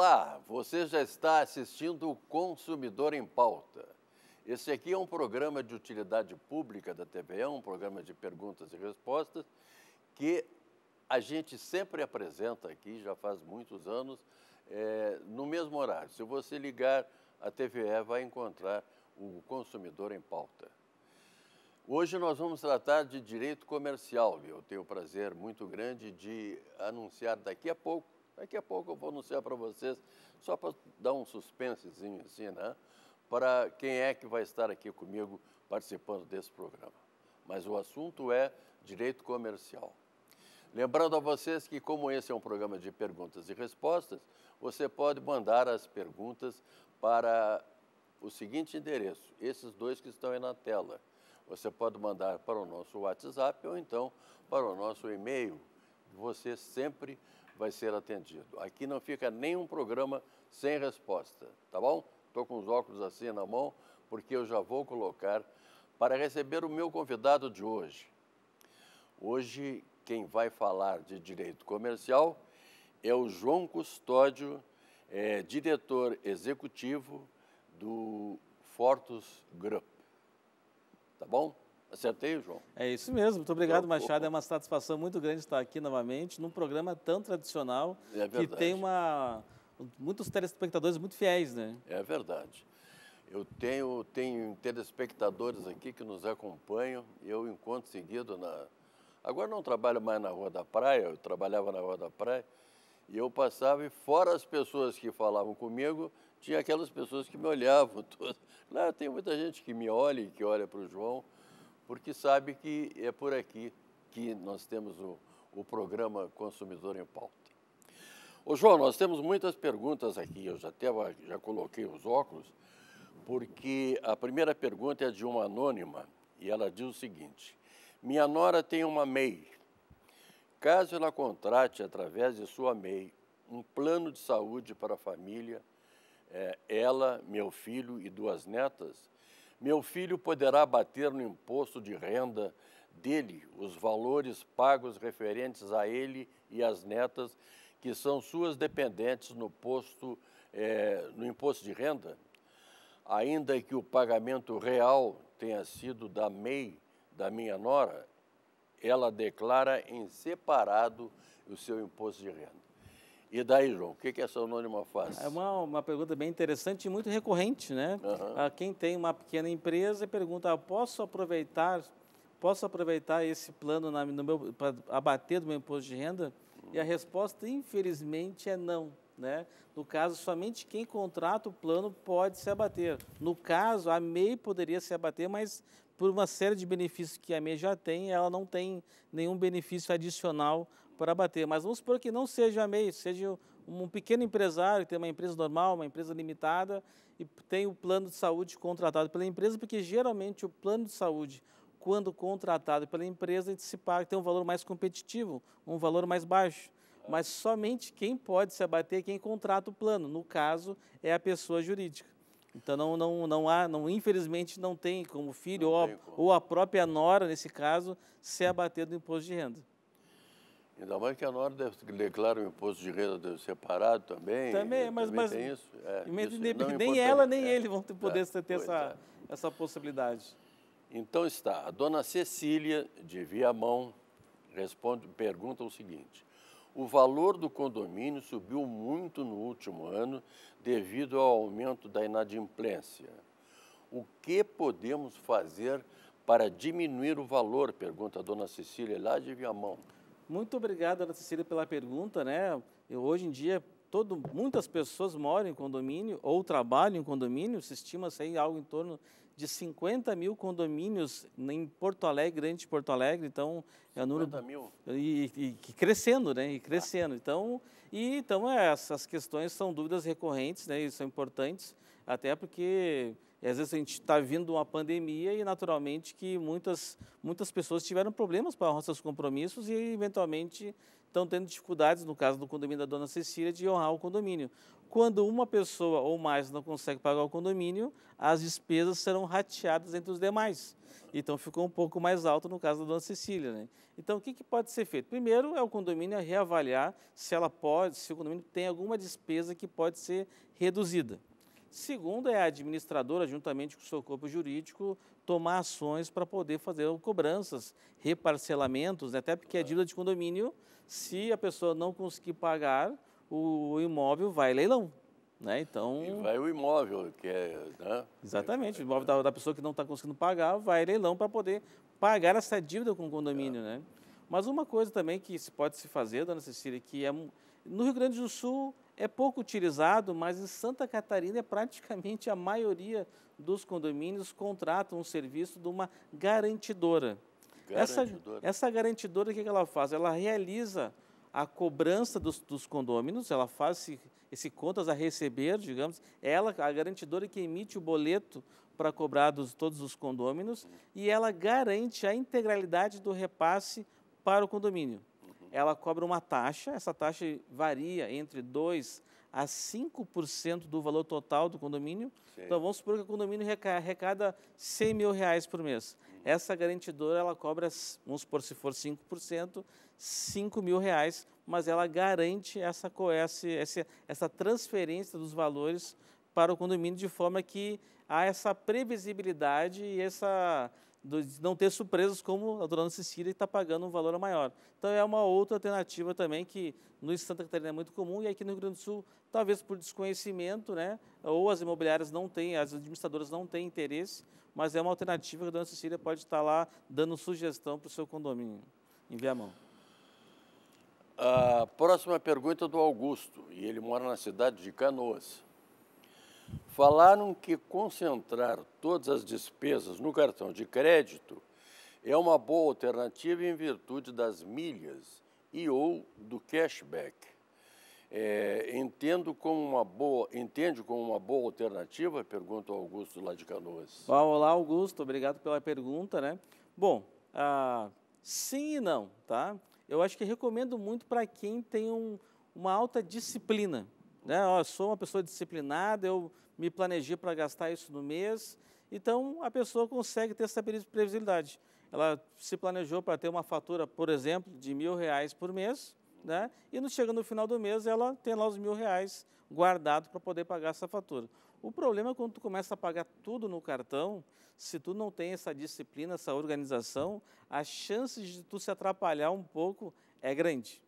Olá, você já está assistindo o Consumidor em Pauta. Esse aqui é um programa de utilidade pública da TVE, é um programa de perguntas e respostas que a gente sempre apresenta aqui, já faz muitos anos, é, no mesmo horário. Se você ligar a TVE, vai encontrar o Consumidor em Pauta. Hoje nós vamos tratar de direito comercial. Eu tenho o prazer muito grande de anunciar daqui a pouco Daqui a pouco eu vou anunciar para vocês, só para dar um suspensezinho assim, né? Para quem é que vai estar aqui comigo participando desse programa. Mas o assunto é direito comercial. Lembrando a vocês que, como esse é um programa de perguntas e respostas, você pode mandar as perguntas para o seguinte endereço, esses dois que estão aí na tela. Você pode mandar para o nosso WhatsApp ou então para o nosso e-mail. Você sempre vai ser atendido. Aqui não fica nenhum programa sem resposta, tá bom? Estou com os óculos assim na mão, porque eu já vou colocar para receber o meu convidado de hoje. Hoje, quem vai falar de direito comercial é o João Custódio, é, diretor executivo do Fortus Group. Tá bom? Acertei, João? É isso mesmo. Muito obrigado, então, Machado. É uma satisfação muito grande estar aqui novamente num programa tão tradicional é que tem uma muitos telespectadores muito fiéis, né? É verdade. Eu tenho, tenho telespectadores aqui que nos acompanham. Eu encontro seguido na. Agora não trabalho mais na Rua da Praia, eu trabalhava na Rua da Praia. E eu passava e, fora as pessoas que falavam comigo, tinha aquelas pessoas que me olhavam. Todas. Lá tem muita gente que me olha e que olha para o João porque sabe que é por aqui que nós temos o, o programa Consumidor em Pauta. Ô João, nós temos muitas perguntas aqui, eu já até já coloquei os óculos, porque a primeira pergunta é de uma anônima e ela diz o seguinte: Minha nora tem uma MEI. Caso ela contrate através de sua MEI um plano de saúde para a família, é, ela, meu filho e duas netas meu filho poderá bater no imposto de renda dele os valores pagos referentes a ele e às netas que são suas dependentes no, posto, é, no imposto de renda, ainda que o pagamento real tenha sido da MEI, da minha nora, ela declara em separado o seu imposto de renda. E daí, João, o que, essa anônima faz? É uma, uma pergunta bem interessante e muito recorrente, né? Uhum. Quem tem uma pequena empresa pergunta, ah, posso aproveitar posso aproveitar esse plano no meu para abater do meu imposto de renda? Uhum. E a resposta, infelizmente, é não. Né? No caso, somente quem contrata o plano pode se abater. No caso, a MEI poderia se abater, mas por uma série de benefícios que a MEI já tem, ela não tem nenhum benefício adicional para bater. Mas vamos supor que não seja MEI, seja um pequeno empresário, que tem uma empresa normal, uma empresa limitada, e tem o plano de saúde contratado pela empresa, porque geralmente o plano de saúde, quando contratado pela empresa, se paga, tem um valor mais competitivo, um valor mais baixo. Mas somente quem pode se abater é quem contrata o plano. No caso, é a pessoa jurídica. Então não, não, não há, não, infelizmente não tem como filho ou, tem ou a própria nora, nesse caso, se abater do imposto de renda. Ainda mais que a Nora declara o imposto de renda separado também. Também, né? mas, também mas tem isso. É, isso é nem ela nem é, ele vão poder é, ter essa, é. essa possibilidade. Então está, a dona Cecília, de Viamão, responde, pergunta o seguinte. O valor do condomínio subiu muito no último ano devido ao aumento da inadimplência. O que podemos fazer para diminuir o valor? Pergunta a dona Cecília, lá de Viamão. Muito obrigado, Ana Cecília, pela pergunta. Né? Eu, hoje em dia, todo, muitas pessoas moram em condomínio ou trabalham em condomínio. Se estima-se algo em torno de 50 mil condomínios em Porto Alegre, grande Porto Alegre. Então, é número... 50 mil? E, e, e crescendo, né? E tá. crescendo. Então, e, então é, essas questões são dúvidas recorrentes né? e são importantes até porque às vezes a gente está vindo uma pandemia e naturalmente que muitas, muitas pessoas tiveram problemas para seus compromissos e eventualmente estão tendo dificuldades, no caso do condomínio da Dona Cecília, de honrar o condomínio. Quando uma pessoa ou mais não consegue pagar o condomínio, as despesas serão rateadas entre os demais. Então ficou um pouco mais alto no caso da Dona Cecília. Né? Então o que, que pode ser feito? Primeiro é o condomínio reavaliar se ela pode, se o condomínio tem alguma despesa que pode ser reduzida. Segundo, é a administradora, juntamente com o seu corpo jurídico, tomar ações para poder fazer cobranças, reparcelamentos, né? até porque a é. dívida de condomínio, se a pessoa não conseguir pagar, o imóvel vai leilão. Né? Então, e vai o imóvel, que é. Né? Exatamente, é, o imóvel é. da, da pessoa que não está conseguindo pagar vai leilão para poder pagar essa dívida com o condomínio. É. Né? Mas uma coisa também que se pode se fazer, dona Cecília, que é. No Rio Grande do Sul é pouco utilizado, mas em Santa Catarina é praticamente a maioria dos condomínios contratam um serviço de uma garantidora. garantidora. Essa, essa garantidora, o que ela faz? Ela realiza a cobrança dos, dos condôminos, ela faz esse, esse, contas a receber, digamos, ela, a garantidora é que emite o boleto para cobrar dos, todos os condôminos uhum. e ela garante a integralidade do repasse para o condomínio ela cobra uma taxa, essa taxa varia entre 2% a 5% do valor total do condomínio. Sim. Então, vamos supor que o condomínio arrecada 100 mil reais por mês. Uhum. Essa garantidora, ela cobra, vamos supor, se for 5%, 5 mil reais, mas ela garante essa, essa, essa transferência dos valores para o condomínio de forma que há essa previsibilidade e essa de não ter surpresas como a dona Cecília está pagando um valor maior. Então é uma outra alternativa também que no Santa Catarina é muito comum e aqui no Rio Grande do Sul, talvez por desconhecimento, né, ou as imobiliárias não têm, as administradoras não têm interesse, mas é uma alternativa que a dona Cecília pode estar tá lá dando sugestão para o seu condomínio a mão. A próxima pergunta é do Augusto, e ele mora na cidade de Canoas falaram que concentrar todas as despesas no cartão de crédito é uma boa alternativa em virtude das milhas e ou do cashback. É, entendo como uma boa, entende como uma boa alternativa? Pergunta o Augusto lá de Canoas. Olá, Augusto, obrigado pela pergunta, né? Bom, ah, sim e não, tá? Eu acho que recomendo muito para quem tem um, uma alta disciplina, né? Eu sou uma pessoa disciplinada, eu me planejei para gastar isso no mês. Então, a pessoa consegue ter essa previsibilidade. Ela se planejou para ter uma fatura, por exemplo, de mil reais por mês, né? E no, chega no final do mês, ela tem lá os mil reais guardado para poder pagar essa fatura. O problema é quando tu começa a pagar tudo no cartão, se tu não tem essa disciplina, essa organização, a chance de tu se atrapalhar um pouco é grande.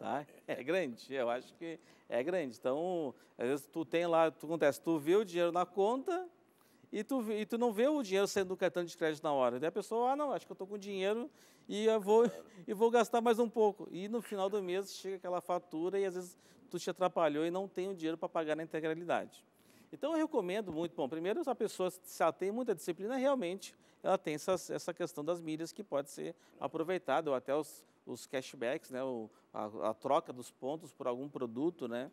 Tá? É grande, eu acho que é grande. Então, às vezes tu tem lá, tu acontece, tu vê o dinheiro na conta e tu, e tu não vê o dinheiro saindo do cartão de crédito na hora. Daí a pessoa, ah, não, acho que eu estou com dinheiro e eu vou, e vou gastar mais um pouco. E no final do mês chega aquela fatura e às vezes tu te atrapalhou e não tem o dinheiro para pagar na integralidade. Então, eu recomendo muito. Bom, primeiro, a pessoa, se ela tem muita disciplina, realmente ela tem essa essa questão das milhas que pode ser aproveitada, ou até os, os cashbacks, né, o, a, a, troca dos pontos por algum produto, né?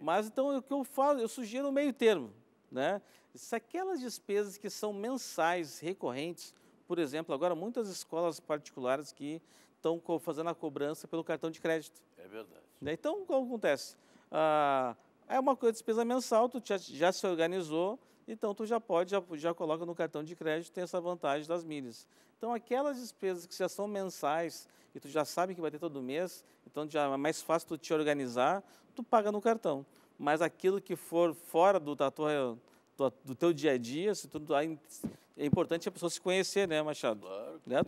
Mas então o que eu faço, eu sugiro um meio termo, né? Se aquelas despesas que são mensais, recorrentes, por exemplo, agora muitas escolas particulares que estão fazendo a cobrança pelo cartão de crédito. É verdade. Né? Então, o que acontece? Ah, é uma coisa despesa mensal, tu já, já se organizou, então, tu já pode, já, já coloca no cartão de crédito, tem essa vantagem das milhas. Então, aquelas despesas que já são mensais e tu já sabe que vai ter todo mês, então já é mais fácil tu te organizar, tu paga no cartão. Mas aquilo que for fora do, da tua, do, do teu dia a dia, se tu, é importante a pessoa se conhecer, né, Machado? Claro. Né?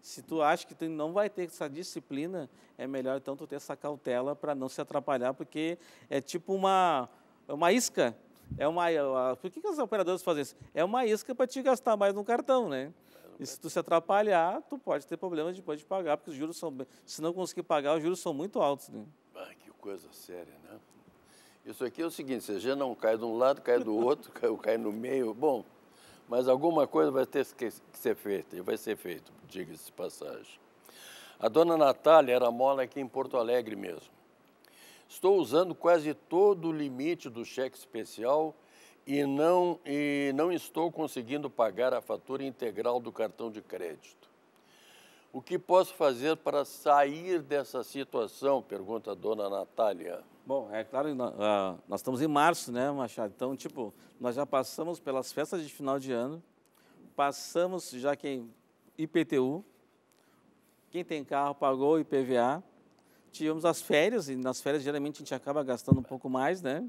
se tu acha que tu não vai ter essa disciplina, é melhor então tu ter essa cautela para não se atrapalhar, porque é tipo uma, é uma isca é uma, é, ah, por que, que as operadoras fazem isso? É uma isca para te gastar mais no cartão, né? E se tu se atrapalhar, tu pode ter problemas depois de pagar, porque os juros são. Se não conseguir pagar, os juros são muito altos. Né? Ah, que coisa séria, né? Isso aqui é o seguinte: você não cai de um lado, cai do outro, cai, cai no meio. Bom, mas alguma coisa vai ter que ser feita, e vai ser feito, diga-se de passagem. A dona Natália era mola aqui em Porto Alegre mesmo. Estou usando quase todo o limite do cheque especial e não, e não estou conseguindo pagar a fatura integral do cartão de crédito. O que posso fazer para sair dessa situação? Pergunta a dona Natália. Bom, é claro que nós, uh, nós estamos em março, né, Machado? Então, tipo, nós já passamos pelas festas de final de ano, passamos já quem IPTU, quem tem carro pagou IPVA, tivemos as férias, e nas férias geralmente a gente acaba gastando um pouco mais, né?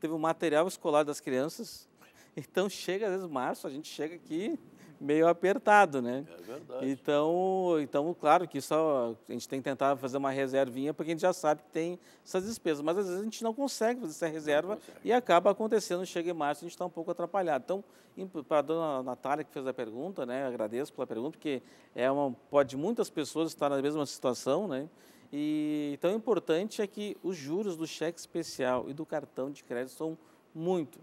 Teve o material escolar das crianças. Então chega, às vezes, março, a gente chega aqui meio apertado, né? É verdade. Então, então claro que só a gente tem que tentar fazer uma reservinha, porque a gente já sabe que tem essas despesas, mas às vezes a gente não consegue fazer essa reserva e acaba acontecendo, chega em março, a gente está um pouco atrapalhado. Então, para a dona Natália que fez a pergunta, né, agradeço pela pergunta, porque é uma, pode muitas pessoas estar na mesma situação, né? E tão importante é que os juros do cheque especial e do cartão de crédito são muito,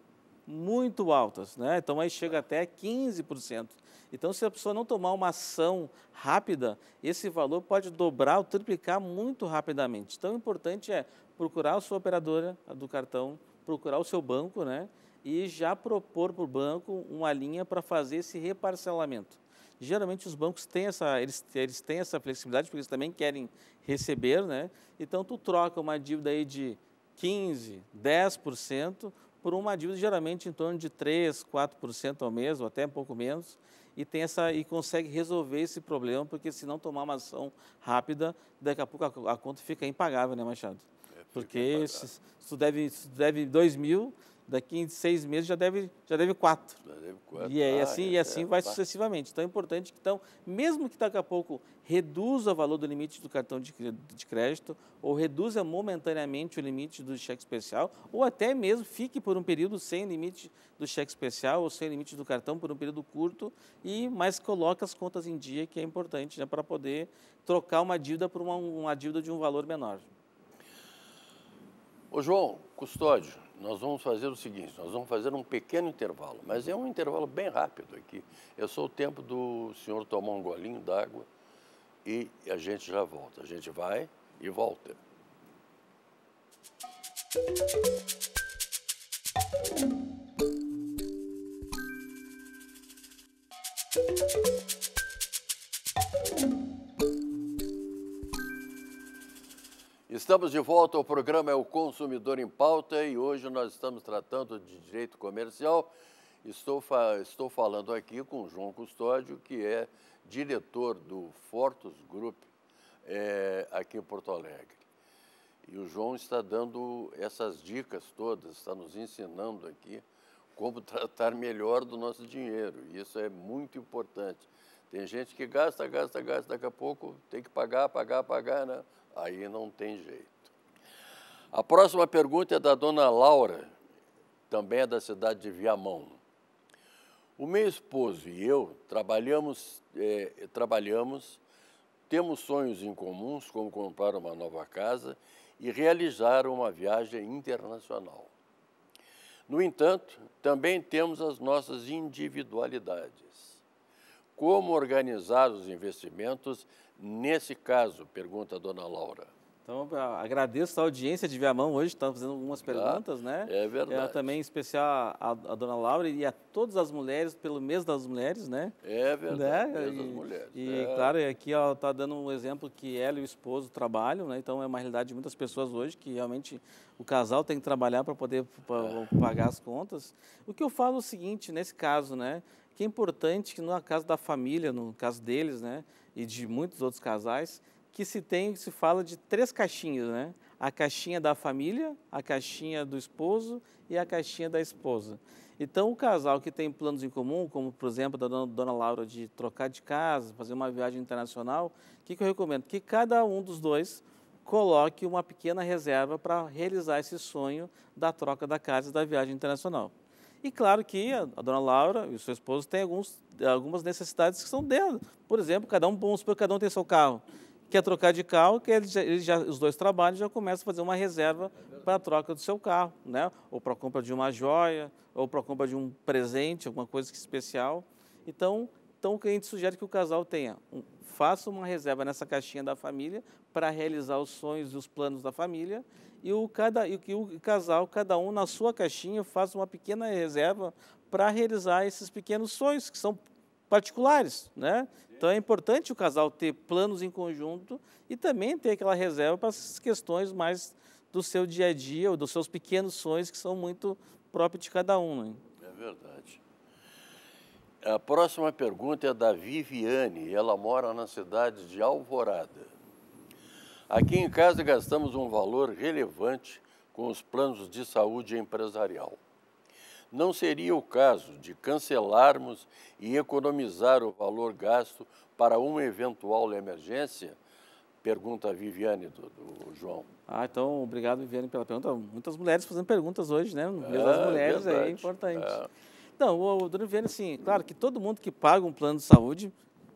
muito altas, né? Então aí chega até 15%. Então se a pessoa não tomar uma ação rápida, esse valor pode dobrar ou triplicar muito rapidamente. Então importante é procurar a sua operadora do cartão, procurar o seu banco, né? E já propor para o banco uma linha para fazer esse reparcelamento geralmente os bancos têm essa, eles, eles têm essa flexibilidade, porque eles também querem receber, né? Então, tu troca uma dívida aí de 15%, 10%, por uma dívida geralmente em torno de 3%, 4% ao mês, ou até um pouco menos, e, tem essa, e consegue resolver esse problema, porque se não tomar uma ação rápida, daqui a pouco a, a conta fica impagável, né, Machado? É, porque se, se, tu deve, deve 2 mil, daqui em seis meses já deve, já deve quatro. Já deve quatro. E, é, ah, assim, é, e assim é, vai sucessivamente. Então é importante que, então, mesmo que daqui a pouco reduza o valor do limite do cartão de, de crédito, ou reduza momentaneamente o limite do cheque especial, ou até mesmo fique por um período sem limite do cheque especial ou sem limite do cartão por um período curto, e mais coloque as contas em dia, que é importante né, para poder trocar uma dívida por uma, uma dívida de um valor menor. Ô João, custódio, nós vamos fazer o seguinte, nós vamos fazer um pequeno intervalo, mas é um intervalo bem rápido aqui. É só o tempo do senhor tomar um golinho d'água e a gente já volta. A gente vai e volta. Estamos de volta ao programa É o Consumidor em Pauta e hoje nós estamos tratando de direito comercial. Estou, fa estou falando aqui com João Custódio, que é diretor do Fortus Group é, aqui em Porto Alegre. E o João está dando essas dicas todas, está nos ensinando aqui como tratar melhor do nosso dinheiro. E isso é muito importante. Tem gente que gasta, gasta, gasta, daqui a pouco tem que pagar, pagar, pagar, né? Aí não tem jeito. A próxima pergunta é da dona Laura, também é da cidade de Viamão. O meu esposo e eu trabalhamos, é, trabalhamos, temos sonhos em comuns, como comprar uma nova casa e realizar uma viagem internacional. No entanto, também temos as nossas individualidades. Como organizar os investimentos nesse caso? Pergunta a dona Laura. Então, agradeço a audiência de Viamão hoje, está fazendo algumas tá. perguntas, né? É verdade. É, também em especial a, a, dona Laura e a todas as mulheres, pelo mês das mulheres, né? É verdade, né? mês e, das mulheres. E, é. claro, aqui ela está dando um exemplo que ela e o esposo trabalham, né? Então, é uma realidade de muitas pessoas hoje que realmente o casal tem que trabalhar para poder pra, é. pagar as contas. O que eu falo é o seguinte, nesse caso, né? Que é importante que, no é caso da família, no caso deles, né? e de muitos outros casais, que se tem, se fala de três caixinhas, né? A caixinha da família, a caixinha do esposo e a caixinha da esposa. Então, o casal que tem planos em comum, como por exemplo da dona, dona Laura de trocar de casa, fazer uma viagem internacional, o que, que eu recomendo? Que cada um dos dois coloque uma pequena reserva para realizar esse sonho da troca da casa e da viagem internacional. E claro que a, a dona Laura e o seu esposo têm alguns, algumas necessidades que são dela. Por exemplo, cada um, vamos supor, cada um tem seu carro. Quer trocar de carro, que ele já, ele já, os dois trabalham já começam a fazer uma reserva para a troca do seu carro, né? ou para a compra de uma joia, ou para a compra de um presente, alguma coisa especial. Então, então, o que a gente sugere que o casal tenha? Um, faça uma reserva nessa caixinha da família para realizar os sonhos e os planos da família e o cada e que o casal cada um na sua caixinha faça uma pequena reserva para realizar esses pequenos sonhos que são particulares, né? Então é importante o casal ter planos em conjunto e também ter aquela reserva para essas questões mais do seu dia a dia ou dos seus pequenos sonhos que são muito próprios de cada um. Né? É verdade. A próxima pergunta é da Viviane, ela mora na cidade de Alvorada. Aqui em casa gastamos um valor relevante com os planos de saúde empresarial. Não seria o caso de cancelarmos e economizar o valor gasto para uma eventual emergência? Pergunta a Viviane do, do João. Ah, então, obrigado, Viviane, pela pergunta. Muitas mulheres fazendo perguntas hoje, né? Mesmo é, as mulheres, verdade. é importante. É. Não, o, o Doniviano, assim, claro que todo mundo que paga um plano de saúde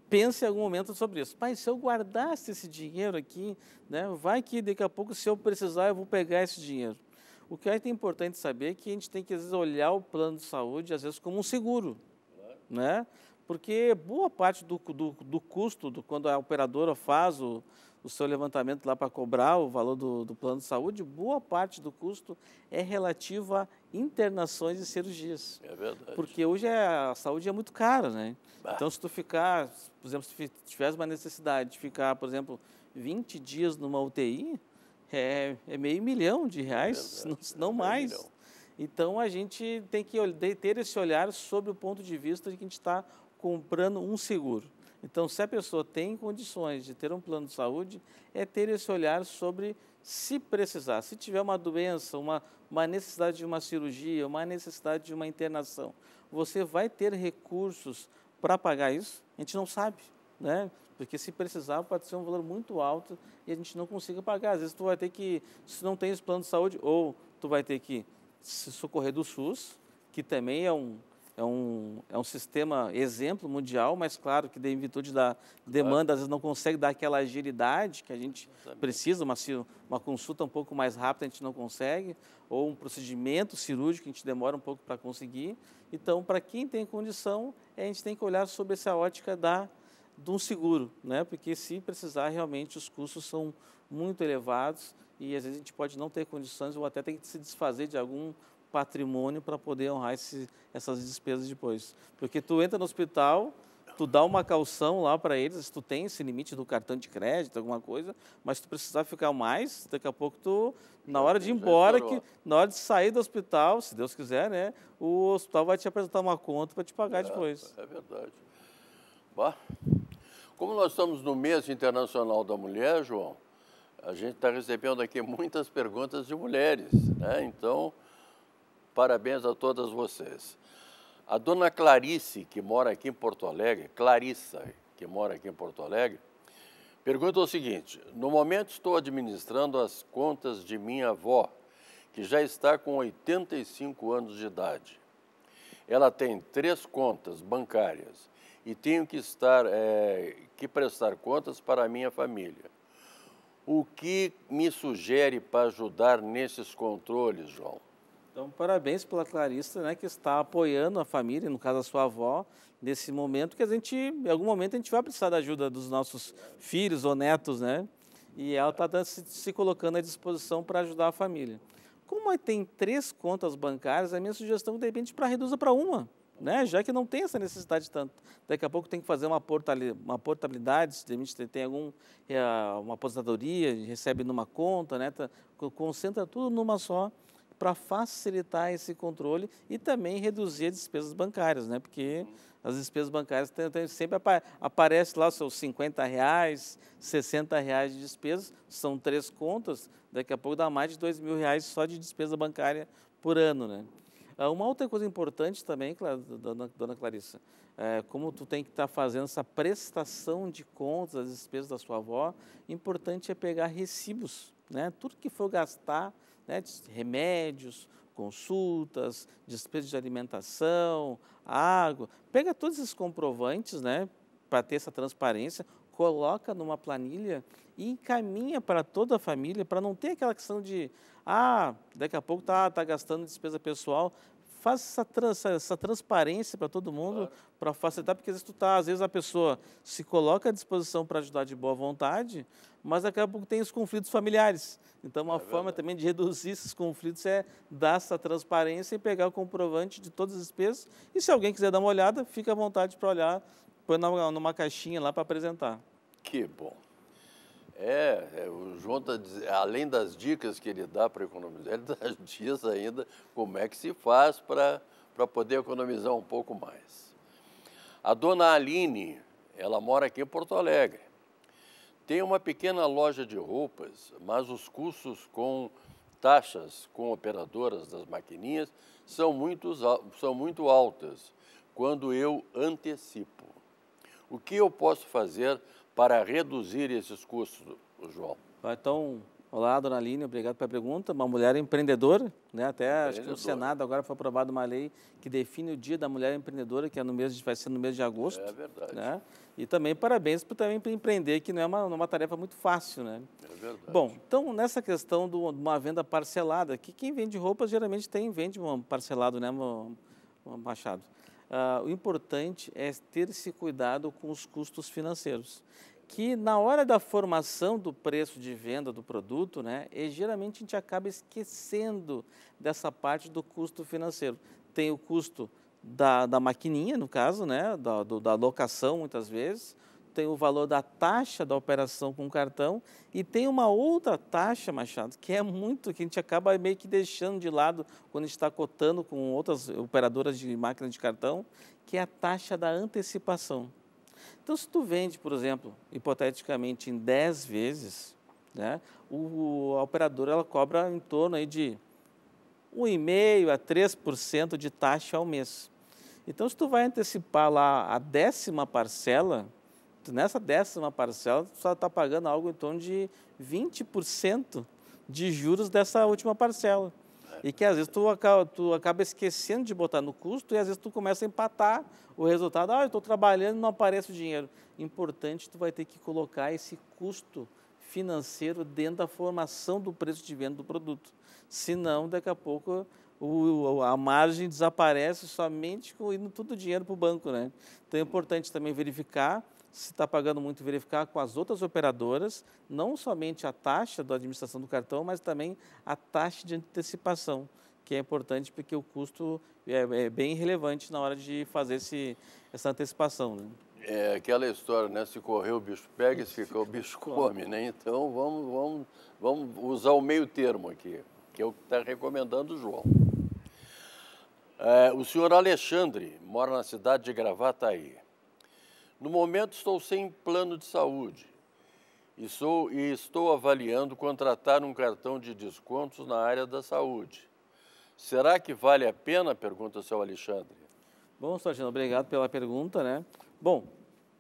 pensa em algum momento sobre isso. Mas se eu guardasse esse dinheiro aqui, né, vai que daqui a pouco, se eu precisar, eu vou pegar esse dinheiro. O que é, é importante saber é que a gente tem que, às vezes, olhar o plano de saúde, às vezes, como um seguro. Né? porque boa parte do, do, do custo, do, quando a operadora faz o, o seu levantamento lá para cobrar o valor do, do, plano de saúde, boa parte do custo é relativa a internações e cirurgias. É verdade. Porque hoje é, a saúde é muito cara, né? Bah. Então, se tu ficar, por exemplo, se tivesse uma necessidade de ficar, por exemplo, 20 dias numa UTI, é, é meio milhão de reais, é não, não é mais. Milhão. Então, a gente tem que ter esse olhar sob o ponto de vista de que a gente está comprando um seguro. Então, se a pessoa tem condições de ter um plano de saúde, é ter esse olhar sobre se precisar. Se tiver uma doença, uma, uma necessidade de uma cirurgia, uma necessidade de uma internação, você vai ter recursos para pagar isso? A gente não sabe, né? Porque se precisar, pode ser um valor muito alto e a gente não consiga pagar. Às vezes, tu vai ter que, se não tem esse plano de saúde, ou tu vai ter que se socorrer do SUS, que também é um é um, é um sistema exemplo mundial, mas claro que em virtude da demanda, às vezes não consegue dar aquela agilidade que a gente precisa, uma, uma consulta um pouco mais rápida a gente não consegue, ou um procedimento cirúrgico que a gente demora um pouco para conseguir. Então, para quem tem condição, é, a gente tem que olhar sobre essa ótica da, de um seguro, né? porque se precisar, realmente os custos são muito elevados e às vezes a gente pode não ter condições ou até tem que se desfazer de algum patrimônio para poder honrar esse, essas despesas depois. Porque tu entra no hospital, tu dá uma calção lá para eles, tu tem esse limite do cartão de crédito, alguma coisa, mas tu precisar ficar mais, daqui a pouco tu, na hora de ir embora, que, na hora de sair do hospital, se Deus quiser, né, o hospital vai te apresentar uma conta para te pagar é, depois. É verdade. Bah. Como nós estamos no mês internacional da mulher, João, a gente está recebendo aqui muitas perguntas de mulheres, né? Então, Parabéns a todas vocês. A dona Clarice, que mora aqui em Porto Alegre, Clarissa, que mora aqui em Porto Alegre, pergunta o seguinte: No momento estou administrando as contas de minha avó, que já está com 85 anos de idade. Ela tem três contas bancárias e tenho que estar é, que prestar contas para a minha família. O que me sugere para ajudar nesses controles, João? Então, parabéns pela Clarissa, né, que está apoiando a família, no caso a sua avó, nesse momento, que a gente, em algum momento, a gente vai precisar da ajuda dos nossos filhos ou netos, né? E ela está se, se colocando à disposição para ajudar a família. Como tem três contas bancárias, a minha sugestão é que, de repente, para reduza para uma. Né? Já que não tem essa necessidade tanto. Daqui a pouco tem que fazer uma, portali uma portabilidade, se tem, tem algum, eh, uma aposentadoria, recebe numa conta, né? Tá, concentra tudo numa só para facilitar esse controle e também reduzir as despesas bancárias, né? Porque as despesas bancárias tem, tem, sempre apa aparece lá os seus 50 reais, 60 reais de despesas, são três contas, daqui a pouco dá mais de 2 mil reais só de despesa bancária por ano, né? Ah, uma outra coisa importante também, dona, dona Clarissa, é, como tu tem que estar tá fazendo essa prestação de contas, as despesas da sua avó, importante é pegar recibos, né? Tudo que for gastar, né, remédios, consultas, despesas de alimentação, água. Pega todos esses comprovantes, né, para ter essa transparência, coloca numa planilha e encaminha para toda a família, para não ter aquela questão de, ah, daqui a pouco tá, tá gastando despesa pessoal, faz essa, trans, essa transparência para todo mundo, claro. para facilitar, porque às vezes, tu tá, às vezes a pessoa se coloca à disposição para ajudar de boa vontade, mas daqui a pouco tem os conflitos familiares. Então, uma é forma verdade. também de reduzir esses conflitos é dar essa transparência e pegar o comprovante de todas as despesas. E se alguém quiser dar uma olhada, fica à vontade para olhar, põe numa, numa caixinha lá para apresentar. Que bom. É, é, o João, tá, além das dicas que ele dá para economizar, ele diz ainda como é que se faz para poder economizar um pouco mais. A dona Aline, ela mora aqui em Porto Alegre. Tem uma pequena loja de roupas, mas os custos com taxas com operadoras das maquininhas são muito, são muito altas quando eu antecipo. O que eu posso fazer para reduzir esses custos, João? Então, olá, dona Aline, obrigado pela pergunta. Uma mulher empreendedora, né? até empreendedora. acho que no Senado agora foi aprovada uma lei que define o dia da mulher empreendedora, que é no mês, vai ser no mês de agosto. É verdade. Né? E também parabéns por também empreender, que não é uma, é uma tarefa muito fácil, né? É verdade. Bom, então nessa questão de uma venda parcelada, que quem vende roupas geralmente tem vende uma parcelado, né, Machado? Uh, o importante é ter esse cuidado com os custos financeiros, que na hora da formação do preço de venda do produto, né, e é, geralmente a gente acaba esquecendo dessa parte do custo financeiro. Tem o custo da, da maquininha, no caso, né, da, do, da locação, muitas vezes, tem o valor da taxa da operação com o cartão e tem uma outra taxa, Machado, que é muito, que a gente acaba meio que deixando de lado quando está cotando com outras operadoras de máquina de cartão, que é a taxa da antecipação. Então, se tu vende, por exemplo, hipoteticamente em 10 vezes, né, o, a operadora ela cobra em torno aí de 1,5% a 3% de taxa ao mês. Então, se tu vai antecipar lá a décima parcela, nessa décima parcela, só está pagando algo em torno de 20% de juros dessa última parcela. É. E que às vezes tu acaba, tu acaba esquecendo de botar no custo e às vezes tu começa a empatar o resultado. Ah, eu estou trabalhando e não aparece o dinheiro. Importante, tu vai ter que colocar esse custo financeiro dentro da formação do preço de venda do produto. Senão, daqui a pouco, o, a margem desaparece somente com indo todo o dinheiro para o banco. Né? Então é importante também verificar se está pagando muito, verificar com as outras operadoras, não somente a taxa da administração do cartão, mas também a taxa de antecipação, que é importante porque o custo é, é bem relevante na hora de fazer esse, essa antecipação. Né? É aquela história, né? Se correr o bicho pega, se ficar o bicho come, né? Então vamos, vamos, vamos usar o meio termo aqui, que é o que está recomendando o João. É, o senhor Alexandre mora na cidade de Gravataí no momento estou sem plano de saúde e, sou, e estou avaliando contratar um cartão de descontos na área da saúde. Será que vale a pena? Pergunta o seu Alexandre. Bom, Sargento, obrigado pela pergunta, né? Bom,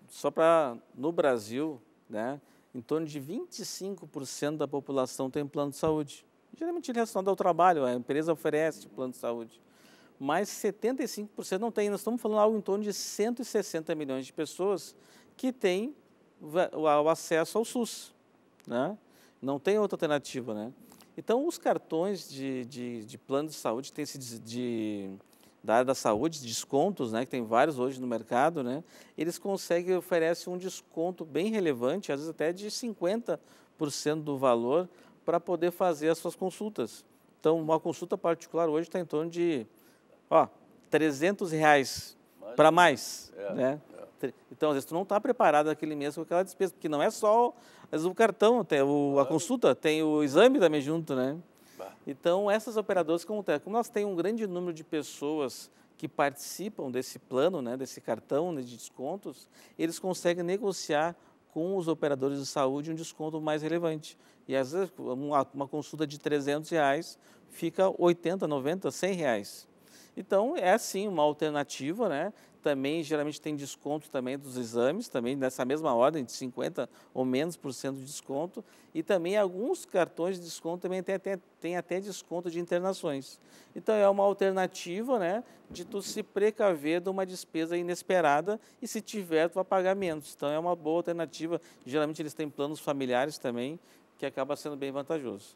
só para no Brasil, né, em torno de 25% da população tem plano de saúde. Geralmente é relacionado ao trabalho, a empresa oferece plano de saúde mas 75% não tem. Nós estamos falando algo em torno de 160 milhões de pessoas que têm o acesso ao SUS, né? Não tem outra alternativa, né? Então, os cartões de, de, de plano de saúde têm se de, da área da saúde, descontos, né, que tem vários hoje no mercado, né, eles conseguem, oferecem um desconto bem relevante, às vezes até de 50% do valor, para poder fazer as suas consultas. Então, uma consulta particular hoje está em torno de ó, 300 reais para mais, é, né? É. Então, às vezes, tu não está preparado aquele mês com aquela despesa, porque não é só mas o cartão, tem o, a consulta, tem o exame também junto, né? Então, essas operadoras, como, como elas têm um grande número de pessoas que participam desse plano, né, desse cartão né, de descontos, eles conseguem negociar com os operadores de saúde um desconto mais relevante. E às vezes uma, consulta de 300 reais fica 80, 90, 100 reais. Então, é sim uma alternativa, né? Também, geralmente, tem desconto também dos exames, também nessa mesma ordem, de 50% ou menos por cento de desconto. E também alguns cartões de desconto também tem até, tem até desconto de internações. Então, é uma alternativa, né? De tu se precaver de uma despesa inesperada e se tiver, tu vai pagar menos. Então, é uma boa alternativa. Geralmente, eles têm planos familiares também, que acaba sendo bem vantajoso.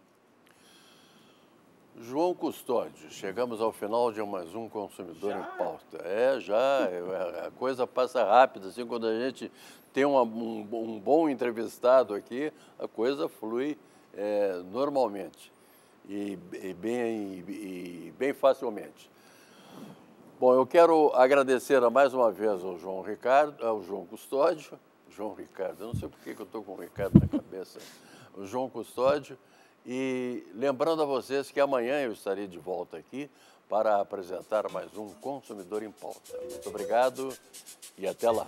João Custódio, chegamos ao final de mais um Consumidor já? em Pauta. É, já, é, é, a coisa passa rápido, assim, quando a gente tem uma, um, um, bom entrevistado aqui, a coisa flui é, normalmente e, e bem, e bem facilmente. Bom, eu quero agradecer mais uma vez ao João Ricardo, ao João Custódio, João Ricardo, eu não sei por que eu estou com o Ricardo na cabeça, o João Custódio, e lembrando a vocês que amanhã eu estarei de volta aqui para apresentar mais um Consumidor em Pauta. Muito obrigado e até lá.